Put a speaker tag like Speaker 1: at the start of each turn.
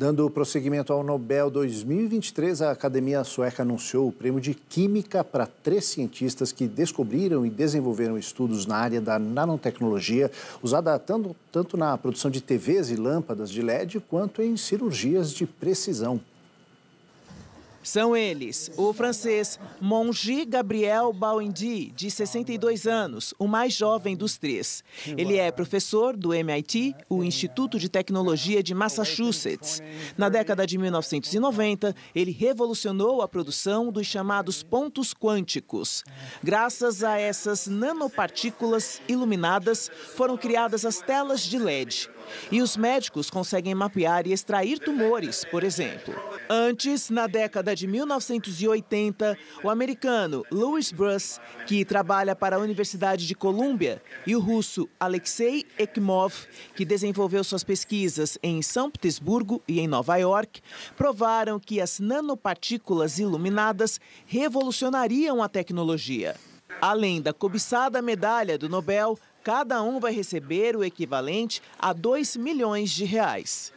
Speaker 1: Dando prosseguimento ao Nobel 2023, a Academia Sueca anunciou o prêmio de Química para três cientistas que descobriram e desenvolveram estudos na área da nanotecnologia, usada tanto, tanto na produção de TVs e lâmpadas de LED quanto em cirurgias de precisão.
Speaker 2: São eles o francês Monji Gabriel Bauendi, de 62 anos, o mais jovem dos três. Ele é professor do MIT, o Instituto de Tecnologia de Massachusetts. Na década de 1990, ele revolucionou a produção dos chamados pontos quânticos. Graças a essas nanopartículas iluminadas, foram criadas as telas de LED. E os médicos conseguem mapear e extrair tumores, por exemplo. Antes, na década década de 1980, o americano Louis Bruss, que trabalha para a Universidade de Colômbia, e o russo Alexei Ekimov, que desenvolveu suas pesquisas em São Petersburgo e em Nova York, provaram que as nanopartículas iluminadas revolucionariam a tecnologia. Além da cobiçada medalha do Nobel, cada um vai receber o equivalente a 2 milhões de reais.